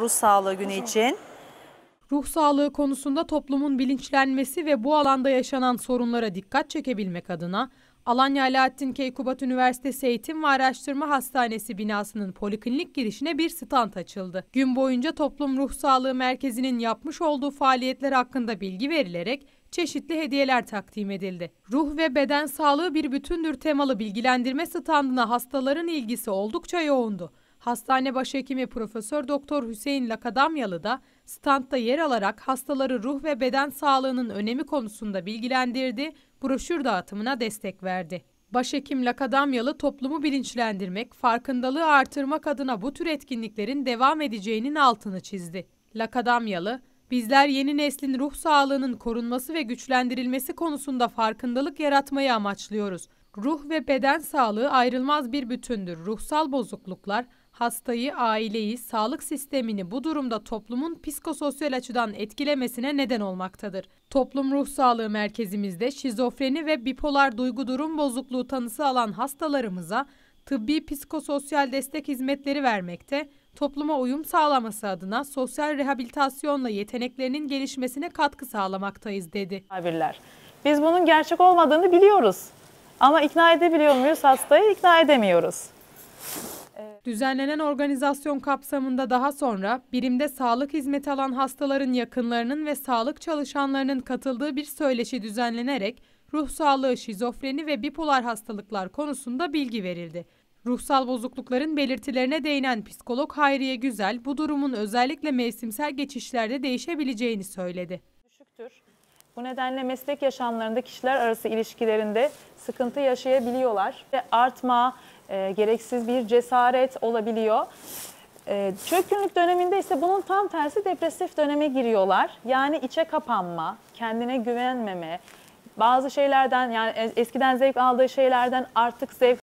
Ruh sağlığı günü için. Ruh sağlığı konusunda toplumun bilinçlenmesi ve bu alanda yaşanan sorunlara dikkat çekebilmek adına Alanya Alaaddin Keykubat Üniversitesi Eğitim ve Araştırma Hastanesi binasının poliklinik girişine bir stand açıldı. Gün boyunca Toplum Ruh Sağlığı Merkezi'nin yapmış olduğu faaliyetler hakkında bilgi verilerek çeşitli hediyeler takdim edildi. Ruh ve beden sağlığı bir bütündür temalı bilgilendirme standına hastaların ilgisi oldukça yoğundu. Hastane Başhekimi Profesör Doktor Hüseyin Lakadamyalı da standta yer alarak hastaları ruh ve beden sağlığının önemi konusunda bilgilendirdi, broşür dağıtımına destek verdi. Başhekim Lakadamyalı toplumu bilinçlendirmek, farkındalığı artırmak adına bu tür etkinliklerin devam edeceğinin altını çizdi. Lakadamyalı, bizler yeni neslin ruh sağlığının korunması ve güçlendirilmesi konusunda farkındalık yaratmayı amaçlıyoruz. Ruh ve beden sağlığı ayrılmaz bir bütündür. Ruhsal bozukluklar hastayı, aileyi, sağlık sistemini bu durumda toplumun psikososyal açıdan etkilemesine neden olmaktadır. Toplum Ruh Sağlığı Merkezimizde şizofreni ve bipolar duygu durum bozukluğu tanısı alan hastalarımıza tıbbi psikososyal destek hizmetleri vermekte, topluma uyum sağlaması adına sosyal rehabilitasyonla yeteneklerinin gelişmesine katkı sağlamaktayız dedi. Biz bunun gerçek olmadığını biliyoruz. Ama ikna edebiliyor muyuz hastayı? İkna edemiyoruz. Düzenlenen organizasyon kapsamında daha sonra birimde sağlık hizmeti alan hastaların yakınlarının ve sağlık çalışanlarının katıldığı bir söyleşi düzenlenerek ruh sağlığı, şizofreni ve bipolar hastalıklar konusunda bilgi verildi. Ruhsal bozuklukların belirtilerine değinen psikolog Hayriye Güzel bu durumun özellikle mevsimsel geçişlerde değişebileceğini söyledi. Düşüktür. Bu nedenle meslek yaşamlarında kişiler arası ilişkilerinde sıkıntı yaşayabiliyorlar. Ve artma, e, gereksiz bir cesaret olabiliyor. E, çökkünlük döneminde ise bunun tam tersi depresif döneme giriyorlar. Yani içe kapanma, kendine güvenmeme, bazı şeylerden yani eskiden zevk aldığı şeylerden artık zevk